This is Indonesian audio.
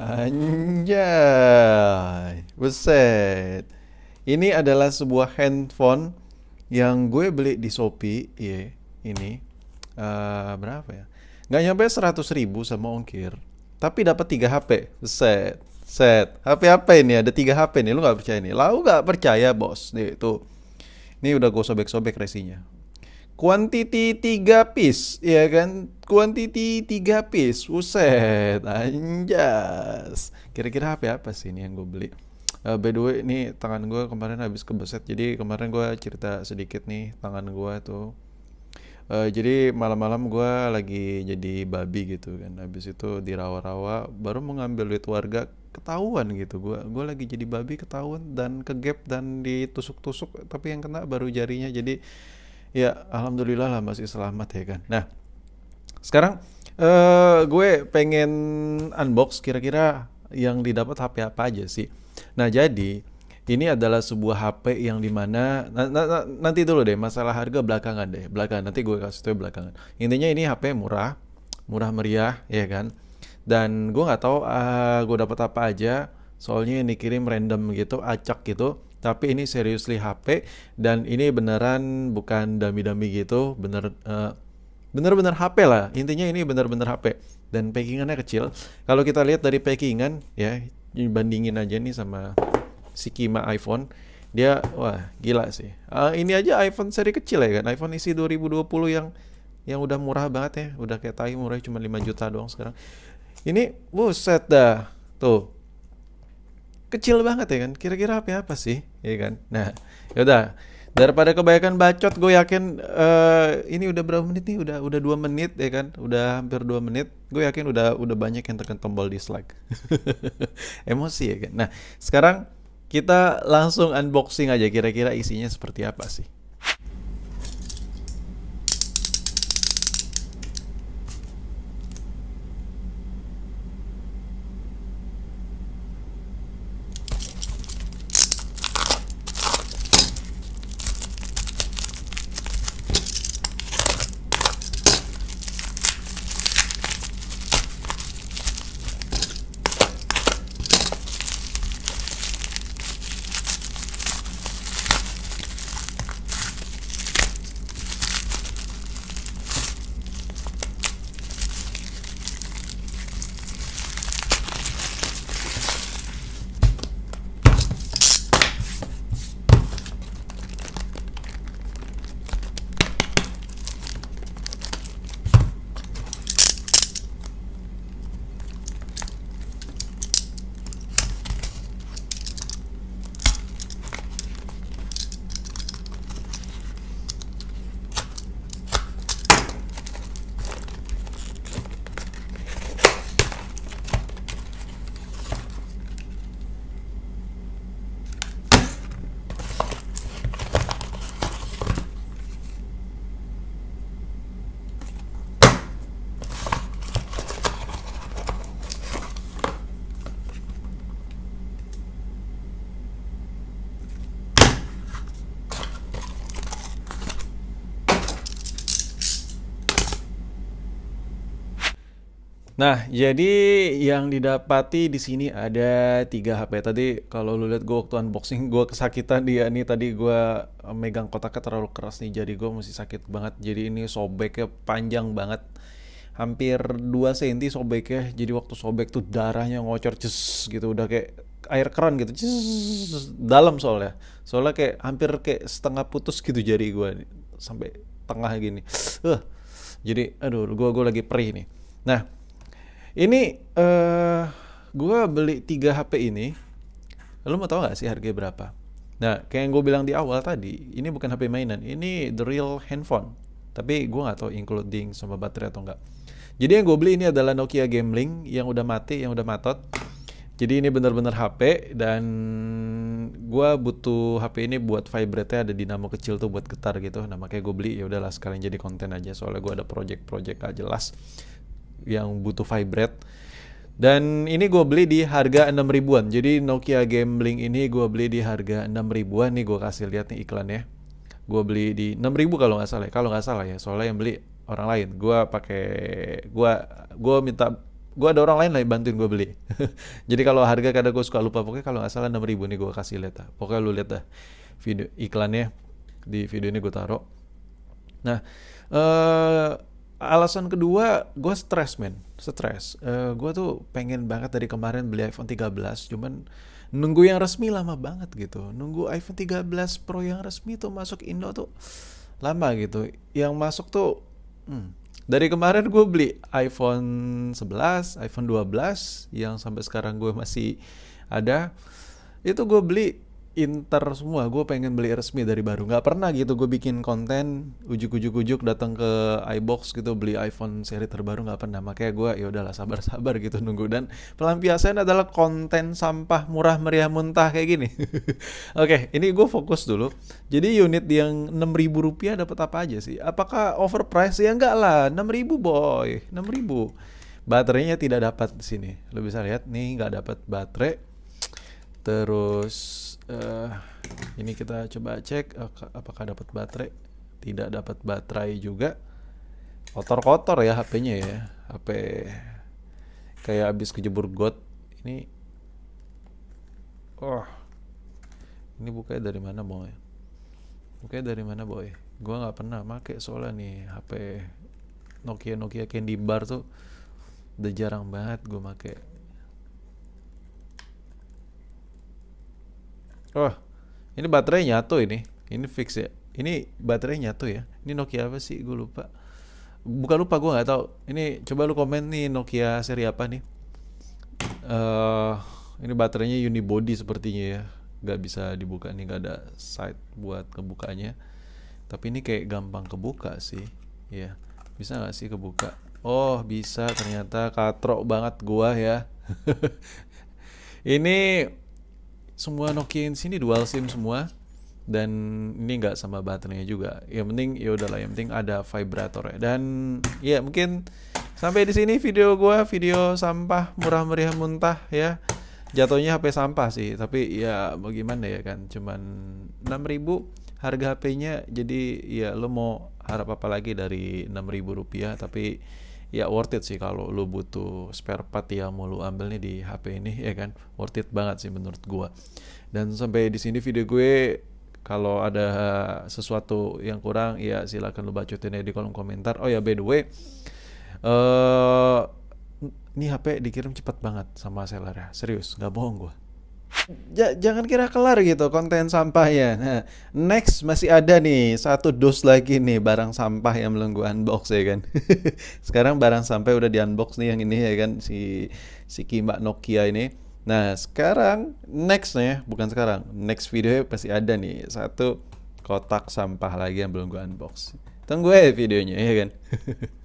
Anjay, buset. Ini adalah sebuah handphone yang gue beli di Shopee, iya, ini. Uh, berapa ya? Gak nyampe seratus ribu sama ongkir. Tapi dapat tiga HP, buset. Set, HP apa ini ada tiga HP nih, lu gak percaya nih? Lau gak percaya bos, nih itu. Ini udah gue sobek-sobek resinya. Quantity 3 piece, ya kan? Quantity 3 piece, buset, anjas. Kira-kira HP apa sih ini yang gue beli? Uh, by the way, ini tangan gue kemarin habis kebeset, jadi kemarin gue cerita sedikit nih tangan gue tuh. Uh, jadi malam-malam gue lagi jadi babi gitu kan, habis itu dirawa-rawa, baru mengambil duit warga ketahuan gitu gue gue lagi jadi babi ketahuan dan kegap dan ditusuk-tusuk tapi yang kena baru jarinya jadi ya alhamdulillah lah masih selamat ya kan nah sekarang uh, gue pengen unbox kira-kira yang didapat HP apa aja sih nah jadi ini adalah sebuah HP yang dimana na, na, na, nanti dulu deh masalah harga belakangan deh belakangan nanti gue kasih tau belakangan intinya ini HP murah murah meriah ya kan dan gue nggak tahu uh, gue dapat apa aja soalnya ini kirim random gitu acak gitu tapi ini seriously HP dan ini beneran bukan dami-dami gitu bener uh, bener-bener HP lah intinya ini bener-bener HP dan packingannya kecil kalau kita lihat dari packingan ya bandingin aja nih sama si Kima iPhone dia wah gila sih uh, ini aja iPhone seri kecil ya kan iPhone isi 2020 yang yang udah murah banget ya udah kayak tahi murah cuma 5 juta doang sekarang ini buset dah tuh kecil banget ya kan kira-kira apa apa sih ya kan nah yaudah daripada kebanyakan bacot gue yakin uh, ini udah berapa menit nih udah udah dua menit ya kan udah hampir dua menit gue yakin udah udah banyak yang tekan tombol dislike emosi ya kan nah sekarang kita langsung unboxing aja kira-kira isinya seperti apa sih Nah, jadi yang didapati di sini ada tiga HP. Tadi kalau lu lihat gue waktu unboxing, gue kesakitan dia nih. Tadi gue eh, megang kotaknya terlalu keras nih, jadi gue masih sakit banget. Jadi ini sobeknya panjang banget. Hampir 2 cm sobeknya. Jadi waktu sobek tuh darahnya ngocor cus gitu. Udah kayak air keran gitu. cus, dalam soalnya. Soalnya kayak hampir kayak setengah putus gitu jari gue. Sampai tengah gini. Uh, jadi aduh gue gua lagi perih nih. Nah, ini uh, eh, gue beli tiga HP ini. Lo mau tau gak sih harganya berapa? Nah, kayak yang gue bilang di awal tadi, ini bukan HP mainan, ini the real handphone. Tapi gue gak tau including sama baterai atau enggak. Jadi yang gue beli ini adalah Nokia Gambling yang udah mati, yang udah matot. Jadi ini bener-bener HP dan gue butuh HP ini buat vibrate ada dinamo kecil tuh buat getar gitu. Nah makanya gue beli ya udahlah sekalian jadi konten aja soalnya gue ada project-project gak jelas yang butuh vibrate. Dan ini gue beli di harga 6 ribuan. Jadi Nokia Gambling ini gue beli di harga 6 ribuan. Nih gue kasih lihat nih iklannya. Gue beli di 6 ribu kalau nggak salah ya. Kalau nggak salah ya. Soalnya yang beli orang lain. Gue pakai gue gue minta gue ada orang lain lagi bantuin gue beli. Jadi kalau harga kadang gue suka lupa. Pokoknya kalau nggak salah 6 ribu nih gue kasih lihat. Dah. Pokoknya lu lihat dah video iklannya di video ini gue taruh. Nah, eh Alasan kedua, gue stres men, stres. Uh, eh, gue tuh pengen banget dari kemarin beli iPhone 13, cuman nunggu yang resmi lama banget gitu. Nunggu iPhone 13 Pro yang resmi tuh masuk Indo tuh lama gitu. Yang masuk tuh, hmm, dari kemarin gue beli iPhone 11, iPhone 12 yang sampai sekarang gue masih ada. Itu gue beli inter semua gue pengen beli resmi dari baru nggak pernah gitu gue bikin konten ujuk-ujuk-ujuk datang ke iBox gitu beli iPhone seri terbaru nggak pernah makanya gue ya udahlah sabar-sabar gitu nunggu dan pelampiasan adalah konten sampah murah meriah muntah kayak gini oke okay, ini gue fokus dulu jadi unit yang enam ribu rupiah dapat apa aja sih apakah overprice ya enggak lah enam ribu boy enam ribu baterainya tidak dapat di sini lo bisa lihat nih nggak dapat baterai terus uh, ini kita coba cek apakah dapat baterai tidak dapat baterai juga kotor-kotor ya HP-nya ya HP kayak habis kejebur got ini oh ini bukanya dari mana boy bukanya dari mana boy gua nggak pernah make soalnya nih HP Nokia Nokia Candy Bar tuh udah jarang banget gue make oh, ini baterai nyatu ini. Ini fix ya. Ini baterai nyatu ya. Ini Nokia apa sih? Gue lupa. Bukan lupa gue nggak tahu. Ini coba lu komen nih Nokia seri apa nih? Uh, ini baterainya unibody sepertinya ya. Gak bisa dibuka nih, gak ada side buat kebukanya. Tapi ini kayak gampang kebuka sih. Ya, yeah. bisa nggak sih kebuka? Oh bisa ternyata katrok banget gua ya. ini semua Nokia yang sini dual SIM semua dan ini nggak sama baterainya juga. Yang penting ya udahlah, yang penting ada vibrator ya. dan ya mungkin sampai di sini video gua video sampah murah meriah muntah ya. Jatuhnya HP sampah sih, tapi ya bagaimana ya kan cuman 6000 harga HP-nya jadi ya lo mau harap apa lagi dari 6000 rupiah tapi ya worth it sih kalau lu butuh spare part yang mau lu ambil nih di HP ini ya kan worth it banget sih menurut gua dan sampai di sini video gue kalau ada sesuatu yang kurang ya silahkan lu bacotin ya di kolom komentar oh ya by the way eh uh, ini HP dikirim cepat banget sama seller ya serius nggak bohong gua ja jangan kira kelar gitu konten sampah ya. Nah, next masih ada nih satu dus lagi nih barang sampah yang belum gue unbox ya kan. sekarang barang sampah udah di unbox nih yang ini ya kan si si Kimak Nokia ini. Nah sekarang next nih ya, bukan sekarang next video pasti ada nih satu kotak sampah lagi yang belum gua unbox. Tunggu ya videonya ya kan.